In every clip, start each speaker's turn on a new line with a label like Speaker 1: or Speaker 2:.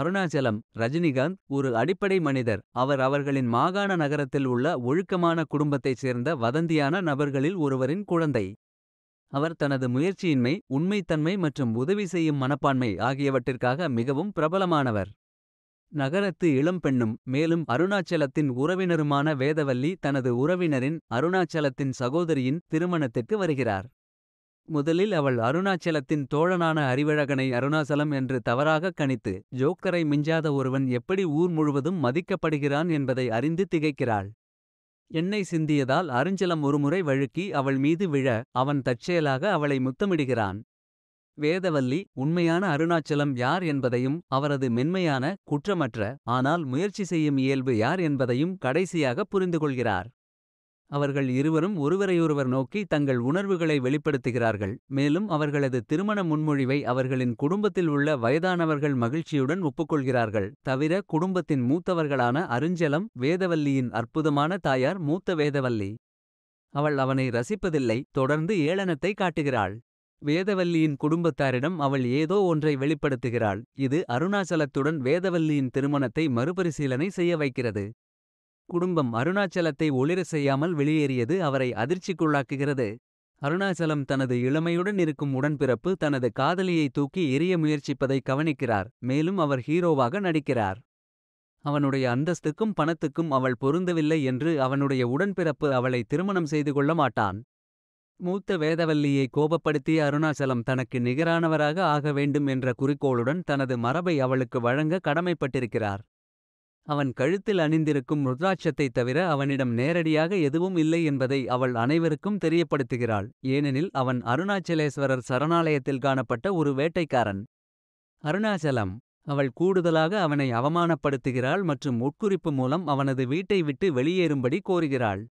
Speaker 1: அருணாச்சலம் ரஜினிகாந்த் ஒரு அடிப்படை மனிதர் அவர் அவர்களின் மாகாண நகரத்தில் உள்ள ஒழுக்கமான குடும்பத்தைச் சேர்ந்த வதந்தியான நபர்களில் ஒருவரின் குழந்தை அவர் தனது முயற்சியின்மை உண்மைத்தன்மை மற்றும் உதவி செய்யும் மனப்பான்மை ஆகியவற்றிற்காக மிகவும் பிரபலமானவர் நகரத்து இளம் பெண்ணும் மேலும் அருணாச்சலத்தின் உறவினருமான வேதவல்லி தனது உறவினரின் அருணாச்சலத்தின் சகோதரியின் திருமணத்திற்கு வருகிறார் முதலில் அவள் அருணாச்சலத்தின் தோழனான அறிவழகனை அருணாசலம் என்று தவறாகக் கணித்து ஜோக்கரை மிஞ்சாத ஒருவன் எப்படி ஊர் முழுவதும் மதிக்கப்படுகிறான் என்பதை அறிந்து திகைக்கிறாள் எண்ணெய் சிந்தியதால் அருஞ்சலம் ஒருமுறை வழுக்கி அவள் மீது விழ அவன் தற்செயலாக அவளை முத்தமிடுகிறான் வேதவல்லி உண்மையான அருணாச்சலம் யார் என்பதையும் அவரது மென்மையான குற்றமற்ற ஆனால் முயற்சி செய்யும் இயல்பு யார் என்பதையும் கடைசியாக புரிந்துகொள்கிறார் அவர்கள் இருவரும் ஒருவரையொருவர் நோக்கி தங்கள் உணர்வுகளை வெளிப்படுத்துகிறார்கள் மேலும் அவர்களது திருமண முன்மொழிவை அவர்களின் குடும்பத்தில் உள்ள வயதானவர்கள் மகிழ்ச்சியுடன் ஒப்புக்கொள்கிறார்கள் தவிர குடும்பத்தின் மூத்தவர்களான அருஞ்சலம் வேதவல்லியின் அற்புதமான தாயார் மூத்த வேதவல்லி அவள் அவனை ரசிப்பதில்லை தொடர்ந்து ஏளனத்தை காட்டுகிறாள் வேதவல்லியின் குடும்பத்தாரிடம் அவள் ஏதோ ஒன்றை வெளிப்படுத்துகிறாள் இது அருணாச்சலத்துடன் வேதவல்லியின் திருமணத்தை மறுபரிசீலனை செய்ய வைக்கிறது குடும்பம் அருணாச்சலத்தை ஒளிர செய்யாமல் வெளியேறியது அவரை அதிர்ச்சிக்குள்ளாக்குகிறது அருணாச்சலம் தனது இளமையுடன் இருக்கும் உடன்பிறப்பு தனது காதலியை தூக்கி எரிய முயற்சிப்பதை கவனிக்கிறார் மேலும் அவர் ஹீரோவாக நடிக்கிறார் அவனுடைய அந்தஸ்துக்கும் பணத்துக்கும் அவள் பொருந்தவில்லை என்று அவனுடைய உடன்பிறப்பு அவளை திருமணம் செய்து கொள்ள மாட்டான் மூத்த வேதவல்லியை கோபப்படுத்திய அருணாச்சலம் தனக்கு நிகரானவராக ஆக வேண்டும் என்ற குறிக்கோளுடன் தனது மரபை அவளுக்கு வழங்க கடமைப்பட்டிருக்கிறார் அவன் கழுத்தில் அணிந்திருக்கும் ருத்ராட்சத்தை தவிர அவனிடம் நேரடியாக எதுவும் இல்லை என்பதை அவள் அனைவருக்கும் தெரியப்படுத்துகிறாள் ஏனெனில் அவன் அருணாச்சலேஸ்வரர் சரணாலயத்தில் காணப்பட்ட ஒரு வேட்டைக்காரன் அருணாச்சலம் அவள் கூடுதலாக அவனை அவமானப்படுத்துகிறாள் மற்றும் உட்குறிப்பு மூலம் அவனது வீட்டை விட்டு வெளியேறும்படி கோருகிறாள்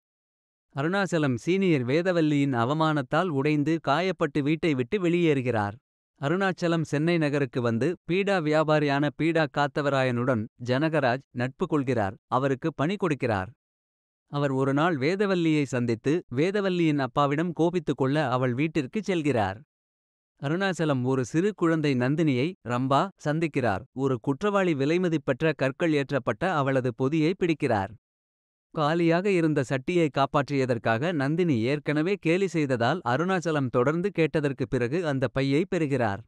Speaker 1: அருணாச்சலம் சீனியர் வேதவல்லியின் அவமானத்தால் உடைந்து காயப்பட்டு வீட்டை விட்டு வெளியேறுகிறார் அருணாச்சலம் சென்னை நகருக்கு வந்து பீடா வியாபாரியான பீடா காத்தவராயனுடன் ஜனகராஜ் நட்பு கொள்கிறார் அவருக்கு பணி கொடுக்கிறார் அவர் ஒருநாள் வேதவல்லியை சந்தித்து வேதவல்லியின் அப்பாவிடம் கோபித்துக் கொள்ள அவள் வீட்டிற்கு செல்கிறார் அருணாச்சலம் ஒரு சிறு குழந்தை நந்தினியை ரம்பா சந்திக்கிறார் ஒரு குற்றவாளி விலைமதிப்பற்ற கற்கள் ஏற்றப்பட்ட அவளது பொதியை பிடிக்கிறார் காலியாக இருந்த சட்டியை காப்பாற்றியதற்காக நந்தினி ஏற்கனவே கேலி செய்ததால் அருணாச்சலம் தொடர்ந்து கேட்டதற்கு பிறகு அந்த பையை பெறுகிறார்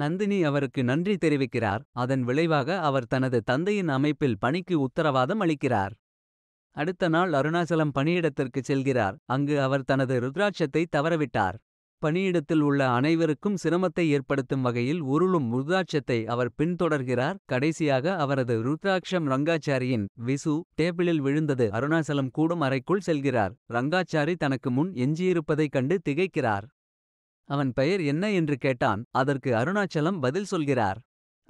Speaker 1: நந்தினி அவருக்கு நன்றி தெரிவிக்கிறார் அதன் விளைவாக அவர் தனது தந்தையின் அமைப்பில் பணிக்கு உத்தரவாதம் அளிக்கிறார் அடுத்த நாள் அருணாச்சலம் பணியிடத்திற்கு செல்கிறார் அங்கு அவர் தனது ருத்ராட்சத்தை தவறவிட்டார் பணியிடத்தில் உள்ள அனைவருக்கும் சிரமத்தை ஏற்படுத்தும் வகையில் உருளும் ருத்ராட்சத்தை அவர் பின்தொடர்கிறார் கடைசியாக அவரது ருத்ராட்சம் ரங்காச்சாரியின் விசு டேபிளில் விழுந்தது அருணாசலம் கூடும் அறைக்குள் செல்கிறார் ரங்காச்சாரி தனக்கு முன் எஞ்சியிருப்பதைக் கண்டு திகைக்கிறார் அவன் பெயர் என்ன என்று கேட்டான் அதற்கு அருணாச்சலம் பதில் சொல்கிறார்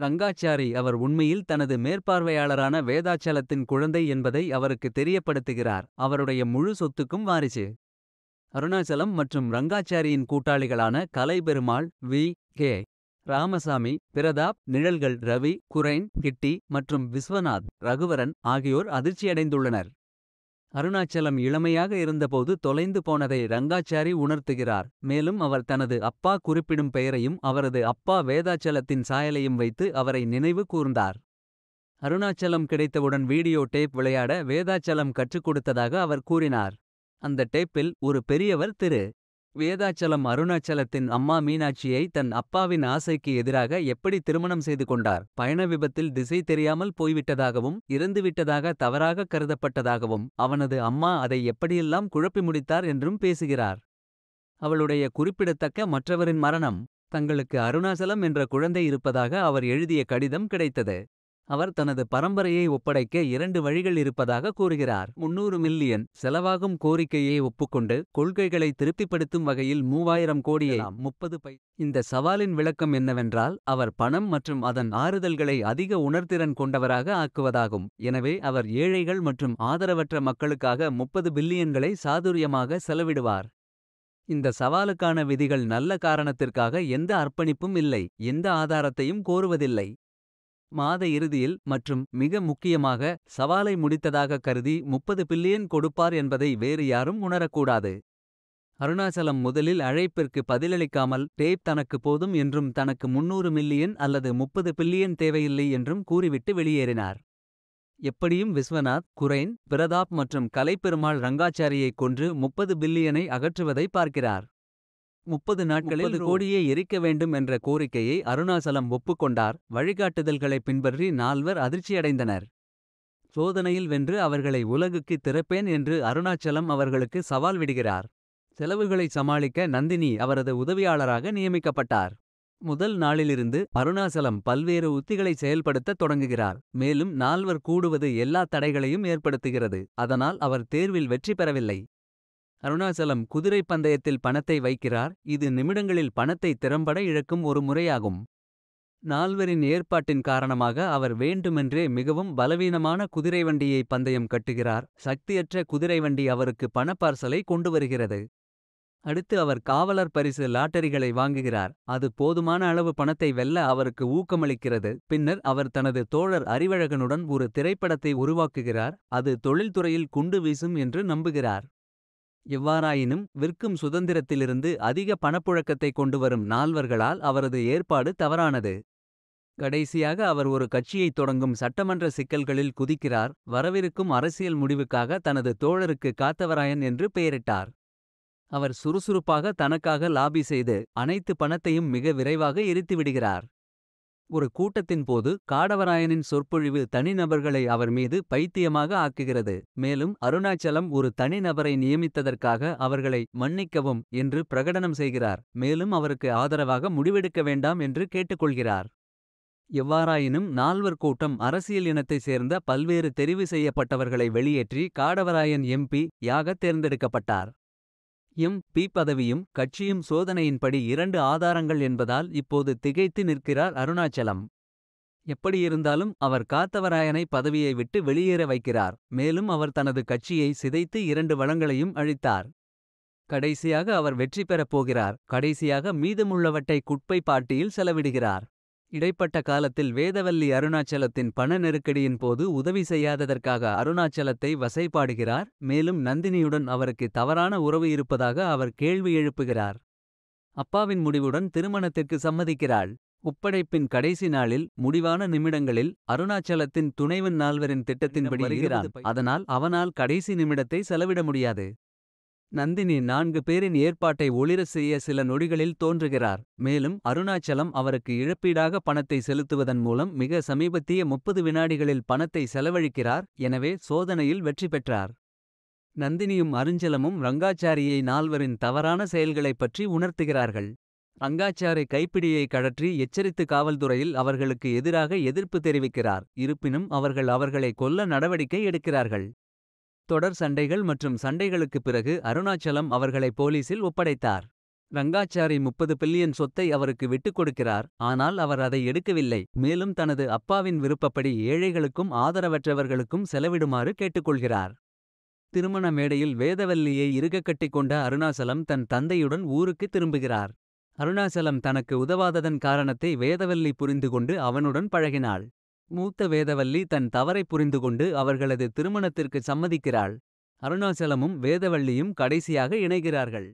Speaker 1: ரங்காச்சாரி அவர் உண்மையில் தனது மேற்பார்வையாளரான வேதாச்சலத்தின் குழந்தை என்பதை அவருக்கு தெரியப்படுத்துகிறார் அவருடைய முழு சொத்துக்கும் வாரிசு அருணாச்சலம் மற்றும் ரங்காச்சாரியின் கூட்டாளிகளான கலைபெருமாள் வி கே ராமசாமி பிரதாப் நிழல்கள் ரவி குரைன் கிட்டி மற்றும் விஸ்வநாத் ரகுவரன் ஆகியோர் அதிர்ச்சியடைந்துள்ளனர் அருணாச்சலம் இளமையாக இருந்தபோது தொலைந்து போனதை ரங்காச்சாரி உணர்த்துகிறார் மேலும் அவர் தனது அப்பா குறிப்பிடும் பெயரையும் அவரது அப்பா வேதாச்சலத்தின் சாயலையும் வைத்து அவரை நினைவு கூர்ந்தார் அருணாச்சலம் கிடைத்தவுடன் வீடியோ டேப் விளையாட வேதாச்சலம் கற்றுக் கொடுத்ததாக அவர் கூறினார் அந்த டேப்பில் ஒரு பெரியவர் திரு வேதாச்சலம் அருணாச்சலத்தின் அம்மா மீனாட்சியை தன் அப்பாவின் ஆசைக்கு எதிராக எப்படி திருமணம் செய்து கொண்டார் பயண விபத்தில் திசை தெரியாமல் போய்விட்டதாகவும் இறந்துவிட்டதாக தவறாக கருதப்பட்டதாகவும் அவனது அம்மா அதை எப்படியெல்லாம் குழப்பி முடித்தார் என்றும் பேசுகிறார் அவளுடைய குறிப்பிடத்தக்க மற்றவரின் மரணம் தங்களுக்கு அருணாசலம் என்ற குழந்தை இருப்பதாக அவர் எழுதிய கடிதம் கிடைத்தது அவர் தனது பரம்பரையை ஒப்படைக்க இரண்டு வழிகள் இருப்பதாக கூறுகிறார் முன்னூறு மில்லியன் செலவாகும் கோரிக்கையை ஒப்புக்கொண்டு கொள்கைகளை திருப்திப்படுத்தும் வகையில் மூவாயிரம் கோடியை முப்பது பை இந்த சவாலின் விளக்கம் என்னவென்றால் அவர் பணம் மற்றும் அதன் ஆறுதல்களை அதிக உணர்திறன் கொண்டவராக ஆக்குவதாகும் எனவே அவர் ஏழைகள் மற்றும் ஆதரவற்ற மக்களுக்காக முப்பது பில்லியன்களை சாதுரியமாக செலவிடுவார் இந்த சவாலுக்கான விதிகள் நல்ல காரணத்திற்காக எந்த அர்ப்பணிப்பும் இல்லை எந்த ஆதாரத்தையும் கோருவதில்லை மாத இறுதியில் மற்றும் மிக முக்கியமாக சவாலை முடித்ததாக கருதி முப்பது பில்லியன் கொடுப்பார் என்பதை வேறு யாரும் உணரக்கூடாது அருணாச்சலம் முதலில் அழைப்பிற்கு பதிலளிக்காமல் டேப் தனக்கு போதும் என்றும் தனக்கு முன்னூறு மில்லியன் அல்லது முப்பது பில்லியன் தேவையில்லை என்றும் கூறிவிட்டு வெளியேறினார் எப்படியும் விஸ்வநாத் குரைன் பிரதாப் மற்றும் கலைப்பெருமாள் ரங்காச்சாரியைக் கொன்று முப்பது பில்லியனை அகற்றுவதை பார்க்கிறார் முப்பது நாட்களில் கோடியே எரிக்க வேண்டும் என்ற கோரிக்கையை அருணாசலம் ஒப்புக்கொண்டார் வழிகாட்டுதல்களை பின்பற்றி நால்வர் அதிர்ச்சியடைந்தனர் சோதனையில் வென்று அவர்களை உலகுக்கு திறப்பேன் என்று அருணாச்சலம் அவர்களுக்கு சவால் விடுகிறார் செலவுகளை சமாளிக்க நந்தினி அவரது உதவியாளராக நியமிக்கப்பட்டார் முதல் நாளிலிருந்து அருணாசலம் பல்வேறு உத்திகளை செயல்படுத்த தொடங்குகிறார் மேலும் நால்வர் கூடுவது எல்லா தடைகளையும் ஏற்படுத்துகிறது அதனால் அவர் தேர்வில் வெற்றி பெறவில்லை அருணாச்சலம் குதிரை பந்தயத்தில் பணத்தை வைக்கிறார் இது நிமிடங்களில் பணத்தை திறம்பட இழக்கும் ஒரு முறையாகும். நால்வரின் ஏற்பாட்டின் காரணமாக அவர் வேண்டுமென்றே மிகவும் பலவீனமான குதிரை வண்டியை பந்தயம் கட்டுகிறார். சக்தியற்ற குதிரை வண்டி அவருக்கு பணப்பார்சலை கொண்டு வருகிறது. அடுத்து அவர் காவலர் பரிசு லாட்டரிகளை வாங்குகிறார். அது போதுமான அளவு பணத்தை வெல்ல அவருக்கு ஊக்கமளிக்கிறது. பின்னர் அவர் தனது தோழர் அறிவழகனுடன் ஒரு திரைப்படத்தை உருவாக்குகிறார். அது தொழில்துறையில் குண்டு வீசும் என்று நம்புகிறார். எவ்வாறாயினும் விற்கும் சுதந்திரத்திலிருந்து அதிக பணப்புழக்கத்தை கொண்டுவரும் நால்வர்களால் அவரது ஏற்பாடு தவறானது கடைசியாக அவர் ஒரு கட்சியைத் தொடங்கும் சட்டமன்ற சிக்கல்களில் குதிக்கிறார் வரவிருக்கும் அரசியல் முடிவுக்காக தனது தோழருக்கு காத்தவராயன் என்று பெயரிட்டார் அவர் சுறுசுறுப்பாக தனக்காக லாபி செய்து அனைத்து பணத்தையும் மிக விரைவாக எரித்துவிடுகிறார் ஒரு கூட்டத்தின் போது காடவராயனின் சொற்பொழிவு தனிநபர்களை அவர் மீது பைத்தியமாக ஆக்குகிறது மேலும் அருணாச்சலம் ஒரு தனிநபரை நியமித்ததற்காக அவர்களை மன்னிக்கவும் என்று பிரகடனம் செய்கிறார் மேலும் அவருக்கு ஆதரவாக முடிவெடுக்க வேண்டாம் என்று கேட்டுக்கொள்கிறார் எவ்வாறாயினும் நால்வர் கூட்டம் அரசியல் இனத்தைச் சேர்ந்த பல்வேறு தெரிவு செய்யப்பட்டவர்களை வெளியேற்றி காடவராயன் எம்பி யாக தேர்ந்தெடுக்கப்பட்டார் எம் பி பதவியும் கட்சியும் சோதனையின்படி இரண்டு ஆதாரங்கள் என்பதால் இப்போது திகைத்து நிற்கிறார் அருணாச்சலம் எப்படியிருந்தாலும் அவர் காத்தவராயனை பதவியை விட்டு வெளியேற வைக்கிறார் மேலும் அவர் தனது கட்சியை சிதைத்து இரண்டு வளங்களையும் அழித்தார் கடைசியாக அவர் வெற்றி பெறப் போகிறார் கடைசியாக மீதமுள்ளவற்றை குட்பை பாட்டியில் செலவிடுகிறார் இடைப்பட்ட காலத்தில் வேதவல்லி அருணாச்சலத்தின் பண நெருக்கடியின் போது உதவி செய்யாததற்காக அருணாச்சலத்தை வசைபாடுகிறார் மேலும் நந்தினியுடன் அவருக்கு தவறான உறவு இருப்பதாக அவர் கேள்வி எழுப்புகிறார் அப்பாவின் முடிவுடன் திருமணத்திற்கு சம்மதிக்கிறாள் ஒப்படைப்பின் கடைசி நாளில் முடிவான நிமிடங்களில் அருணாச்சலத்தின் துணைவன் நால்வரின் திட்டத்தின்படி வருகிறான் அதனால் அவனால் கடைசி நிமிடத்தை செலவிட முடியாது நந்தினி நான்கு பேரின் ஏற்பாட்டை ஒளிர செய்ய சில நொடிகளில் தோன்றுகிறார் மேலும் அருணாச்சலம் அவருக்கு இழப்பீடாக பணத்தை செலுத்துவதன் மூலம் மிக சமீபத்திய முப்பது வினாடிகளில் பணத்தை செலவழிக்கிறார் எனவே சோதனையில் வெற்றி பெற்றார் நந்தினியும் அருஞ்சலமும் ரங்காச்சாரியை நால்வரின் தவறான செயல்களைப் பற்றி உணர்த்துகிறார்கள் ரங்காச்சாரி கைப்பிடியை கழற்றி எச்சரித்து காவல்துறையில் அவர்களுக்கு எதிராக எதிர்ப்பு தெரிவிக்கிறார் இருப்பினும் அவர்கள் அவர்களை கொல்ல நடவடிக்கை எடுக்கிறார்கள் தொடர் சண்டைகள் மற்றும் சண்டைகளுக்குப் பிறகு அருணாச்சலம் அவர்களை போலீசில் ஒப்படைத்தார். ரங்காச்சாரி முப்பது பில்லியன் சொத்தை அவருக்கு விட்டுக் கொடுக்கிறார். ஆனால் அவர் அதை எடுக்கவில்லை. மேலும் தனது அப்பாவின் விருப்பப்படி ஏழைகளுக்கும் ஆதரவற்றவர்களுக்கும் செலவிடுமாறு கேட்டுக்கொள்கிறார். திருமண மேடையில் வேதவல்லியை கட்டிக் கொண்ட அருணாசலம் தன் தந்தையுடன் ஊருக்கு திரும்புகிறார். அருணாசலம் தனக்கு உதவாததன் காரணத்தை வேதவல்லி புரிந்துகொண்டு அவனுடன் பழகினாள். மூத்த வேதவல்லி தன் தவறை கொண்டு அவர்களது திருமணத்திற்கு சம்மதிக்கிறாள். அருணாச்சலமும் வேதவள்ளியும் கடைசியாக இணைகிறார்கள்.